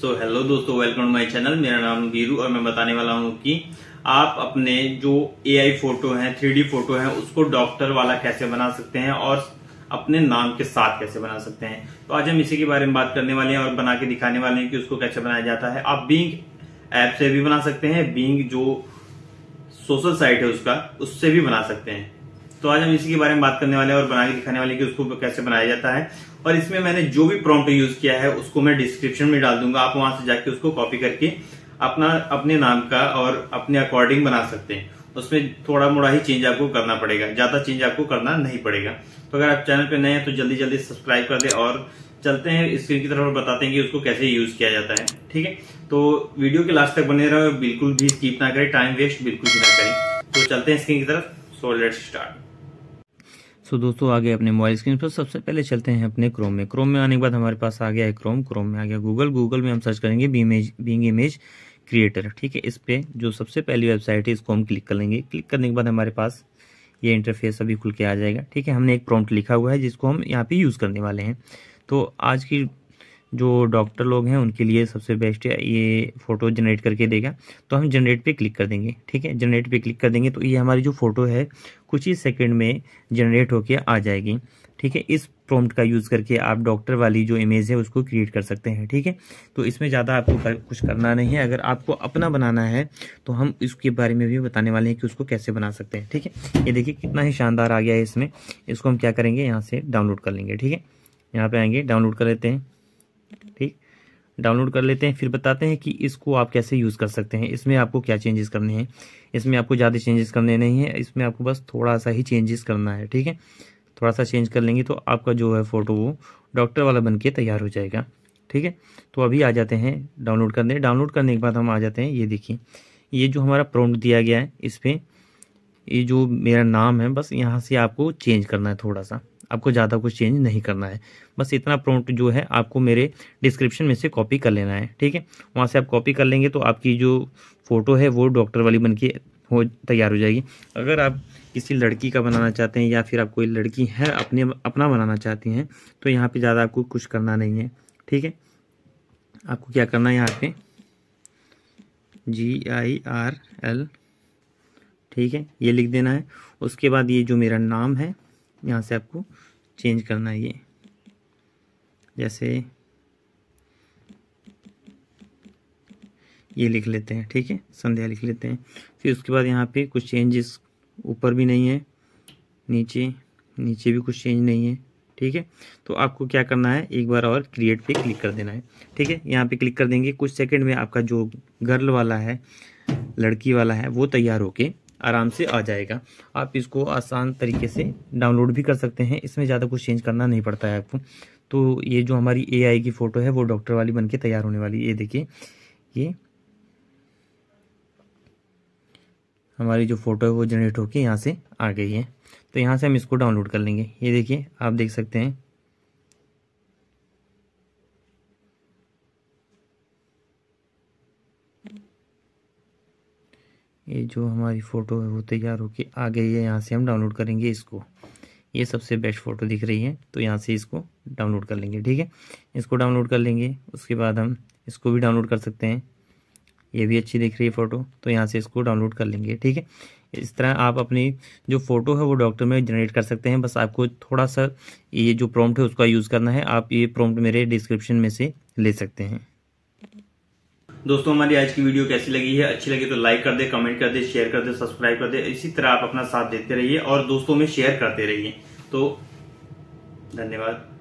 सो hello दोस्तों welcome to my channel मेरा नाम वीरू और मैं बताने वाला हूँ कि आप अपने जो आई फोटो हैं थ्री फोटो हैं उसको डॉक्टर वाला कैसे बना सकते हैं और अपने नाम के साथ कैसे बना सकते हैं तो आज हम इसी के बारे में बात करने वाले हैं और बना के दिखाने वाले हैं कि उसको कैसे बनाया जाता है आप बींग ऐप से भी बना सकते हैं बींग जो सोशल साइट है उसका उससे भी बना सकते हैं तो आज हम इसी के बारे में बात करने वाले हैं और बना के दिखाने वाले कि उसको कैसे बनाया जाता है और इसमें मैंने जो भी प्रॉम्प्ट यूज किया है उसको मैं डिस्क्रिप्शन में डाल दूंगा आप वहां से जाके उसको कॉपी करके अपना अपने नाम का और अपने अकॉर्डिंग बना सकते हैं उसमें थोड़ा मोड़ा ही चेंज आपको करना पड़ेगा ज्यादा चेंज आपको करना नहीं पड़ेगा तो अगर आप चैनल पर नए हैं तो जल्दी जल्दी सब्सक्राइब कर दे और चलते हैं स्क्रीन की तरफ बताते हैं कि उसको कैसे यूज किया जाता है ठीक है तो वीडियो के लास्ट तक बने रहो बिल्कुल भी स्कीप ना करें टाइम वेस्ट बिल्कुल भी ना करें तो चलते हैं स्क्रीन की तरफ सो लेट स्टार्ट सो दोस्तों आगे अपने मोबाइल स्क्रीन पर सबसे पहले चलते हैं अपने क्रोम में क्रोम में आने के बाद हमारे पास आ गया है क्रोम क्रोम में आ गया गूगल गूगल में हम सर्च करेंगे बीमेज बींग इमेज क्रिएटर ठीक है इस पर जो सबसे पहली वेबसाइट है इसको हम क्लिक कर लेंगे क्लिक करने के बाद हमारे पास ये इंटरफेस अभी खुल के आ जाएगा ठीक है हमने एक प्रॉम्प्ट लिखा हुआ है जिसको हम यहाँ पे यूज़ करने वाले हैं तो आज की जो डॉक्टर लोग हैं उनके लिए सबसे बेस्ट है ये फ़ोटो जनरेट करके देगा तो हम जनरेट पे क्लिक कर देंगे ठीक है जनरेट पे क्लिक कर देंगे तो ये हमारी जो फ़ोटो है कुछ ही सेकंड में जनरेट होकर आ जाएगी ठीक है इस प्रॉम्प्ट का यूज़ करके आप डॉक्टर वाली जो इमेज है उसको क्रिएट कर सकते हैं ठीक है तो इसमें ज़्यादा आपको कर, कुछ करना नहीं है अगर आपको अपना बनाना है तो हम इसके बारे में भी बताने वाले हैं कि उसको कैसे बना सकते हैं ठीक है ये देखिए कितना ही शानदार आ गया है इसमें इसको हम क्या करेंगे यहाँ से डाउनलोड कर लेंगे ठीक है यहाँ पर आएंगे डाउनलोड कर लेते हैं ठीक डाउनलोड कर लेते हैं फिर बताते हैं कि इसको आप कैसे यूज़ कर सकते हैं इसमें आपको क्या चेंजेस करने हैं इसमें आपको ज़्यादा चेंजेस करने नहीं है इसमें आपको बस थोड़ा सा ही चेंजेस करना है ठीक है थोड़ा सा चेंज कर लेंगे तो आपका जो है फ़ोटो वो डॉक्टर वाला बन के तैयार हो जाएगा ठीक है तो अभी आ जाते हैं डाउनलोड करने डाउनलोड करने के बाद हम आ जाते हैं ये देखिए ये जो हमारा प्रॉम्प्ट दिया गया है इस पर ये जो मेरा नाम है बस यहाँ से आपको चेंज करना है थोड़ा सा आपको ज़्यादा कुछ चेंज नहीं करना है बस इतना प्रोट जो है आपको मेरे डिस्क्रिप्शन में से कॉपी कर लेना है ठीक है वहाँ से आप कॉपी कर लेंगे तो आपकी जो फ़ोटो है वो डॉक्टर वाली बन के हो तैयार हो जाएगी अगर आप किसी लड़की का बनाना चाहते हैं या फिर आप कोई लड़की है अपने अपना बनाना चाहती हैं तो यहाँ पे ज़्यादा आपको कुछ करना नहीं है ठीक है आपको क्या करना है यहाँ पे जी आई आर एल ठीक है ये लिख देना है उसके बाद ये जो मेरा नाम है यहाँ से आपको चेंज करना है ये जैसे ये लिख लेते हैं ठीक है संध्या लिख लेते हैं फिर उसके बाद यहाँ पे कुछ चेंजेस ऊपर भी नहीं है नीचे नीचे भी कुछ चेंज नहीं है ठीक है तो आपको क्या करना है एक बार और क्रिएट पे क्लिक कर देना है ठीक है यहाँ पे क्लिक कर देंगे कुछ सेकंड में आपका जो गर्ल वाला है लड़की वाला है वो तैयार होके आराम से आ जाएगा आप इसको आसान तरीके से डाउनलोड भी कर सकते हैं इसमें ज़्यादा कुछ चेंज करना नहीं पड़ता है आपको तो ये जो हमारी एआई की फ़ोटो है वो डॉक्टर वाली बन के तैयार होने वाली ये देखिए ये हमारी जो फ़ोटो है वो जनरेट होकर यहाँ से आ गई है तो यहाँ से हम इसको डाउनलोड कर लेंगे ये देखिए आप देख सकते हैं ये जो हमारी फ़ोटो है वो तैयार होके आ गई है यहाँ से हम डाउनलोड करेंगे इसको ये सबसे बेस्ट फ़ोटो दिख रही है तो यहाँ से इसको डाउनलोड कर लेंगे ठीक है इसको डाउनलोड कर लेंगे उसके बाद हम इसको भी डाउनलोड कर सकते हैं ये भी अच्छी दिख रही है फ़ोटो तो यहाँ से इसको डाउनलोड कर लेंगे ठीक है इस तरह आप अपनी जो फ़ोटो है वो डॉक्टर में जनरेट कर सकते हैं बस आपको थोड़ा सा ये जो प्रॉम्प्ट है उसका यूज़ करना है आप ये प्रॉम्प्ट मेरे डिस्क्रिप्शन में से ले सकते हैं दोस्तों हमारी आज की वीडियो कैसी लगी है अच्छी लगी तो लाइक कर दे कमेंट कर दे शेयर कर दे सब्सक्राइब कर दे इसी तरह आप अपना साथ देते रहिए और दोस्तों में शेयर करते रहिए तो धन्यवाद